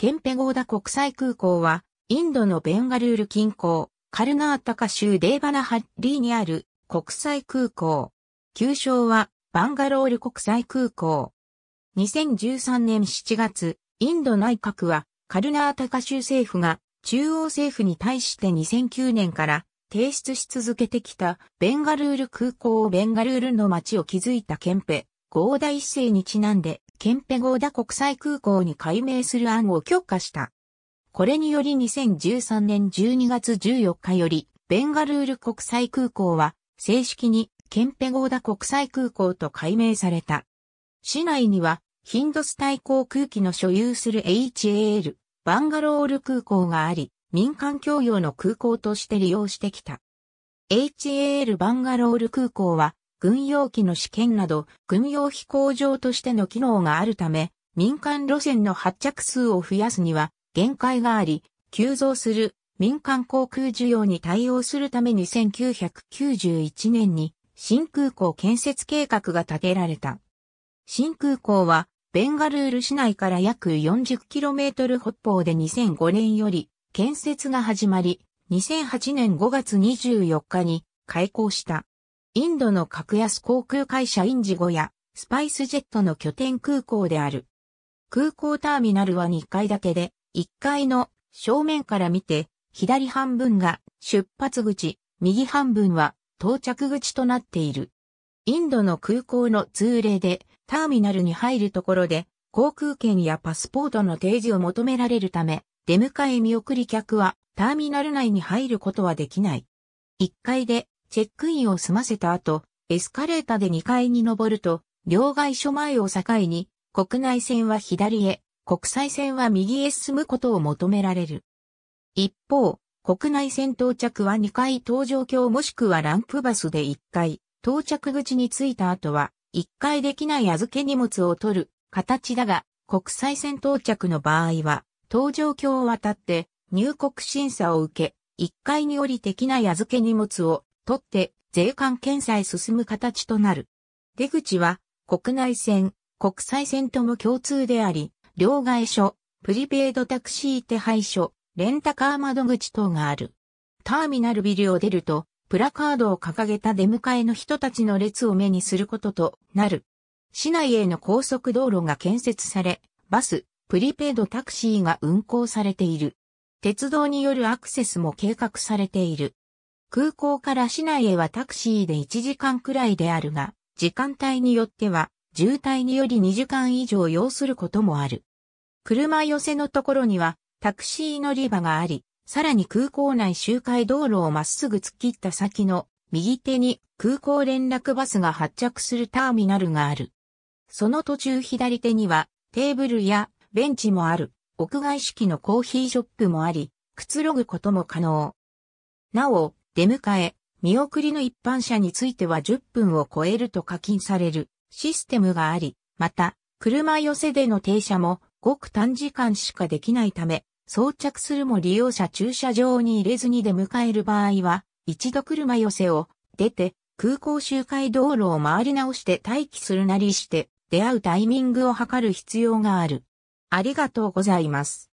ケンペゴーダ国際空港は、インドのベンガルール近郊、カルナータカ州デーバナハッリーにある国際空港。旧称は、バンガロール国際空港。2013年7月、インド内閣は、カルナータカ州政府が、中央政府に対して2009年から提出し続けてきたベンガルール空港をベンガルールの街を築いたケンペ、ゴーダ一世にちなんでケンペゴーダ国際空港に改名する案を許可した。これにより2013年12月14日より、ベンガルール国際空港は、正式にケンペゴーダ国際空港と改名された。市内には、ヒンドスタイ航空機の所有する HAL、バンガロール空港があり、民間共用の空港として利用してきた。HAL バンガロール空港は、軍用機の試験など、軍用飛行場としての機能があるため、民間路線の発着数を増やすには限界があり、急増する民間航空需要に対応するために1991年に新空港建設計画が立てられた。新空港はベンガルール市内から約 40km 北方で2005年より建設が始まり、2008年5月24日に開港した。インドの格安航空会社インジゴやスパイスジェットの拠点空港である。空港ターミナルは2階建てで、1階の正面から見て、左半分が出発口、右半分は到着口となっている。インドの空港の通例で、ターミナルに入るところで、航空券やパスポートの提示を求められるため、出迎え見送り客はターミナル内に入ることはできない。1階でチェックインを済ませた後、エスカレーターで2階に登ると、両外所前を境に、国内線は左へ、国際線は右へ進むことを求められる。一方、国内線到着は2階搭乗橋もしくはランプバスで1階、到着口に着いた後は、1階できない預け荷物を取る形だが、国際線到着の場合は、搭乗橋を渡って入国審査を受け、1階に降りてきない預け荷物をとって税関検査へ進む形となる。出口は国内線、国際線とも共通であり、両替所、プリペイドタクシー手配所、レンタカー窓口等がある。ターミナルビルを出ると、プラカードを掲げた出迎えの人たちの列を目にすることとなる。市内への高速道路が建設され、バス、プリペイドタクシーが運行されている。鉄道によるアクセスも計画されている。空港から市内へはタクシーで1時間くらいであるが、時間帯によっては、渋滞により2時間以上要することもある。車寄せのところには、タクシー乗り場があり、さらに空港内周回道路をまっすぐ突っ切った先の右手に空港連絡バスが発着するターミナルがある。その途中左手にはテーブルやベンチもある屋外式のコーヒーショップもあり、くつろぐことも可能。なお、出迎え、見送りの一般車については10分を超えると課金されるシステムがあり、また、車寄せでの停車もごく短時間しかできないため、装着するも利用者駐車場に入れずに出迎える場合は、一度車寄せを出て、空港周回道路を回り直して待機するなりして、出会うタイミングを測る必要がある。ありがとうございます。